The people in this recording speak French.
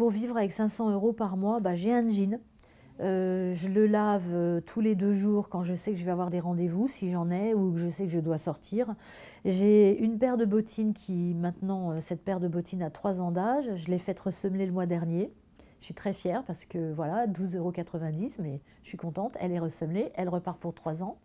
pour vivre avec 500 euros par mois, bah, j'ai un jean. Euh, je le lave euh, tous les deux jours quand je sais que je vais avoir des rendez-vous, si j'en ai, ou que je sais que je dois sortir. J'ai une paire de bottines qui, maintenant, euh, cette paire de bottines a trois ans d'âge. Je l'ai faite ressemeler le mois dernier. Je suis très fière parce que, voilà, 12,90 euros, mais je suis contente. Elle est ressemelée, elle repart pour trois ans.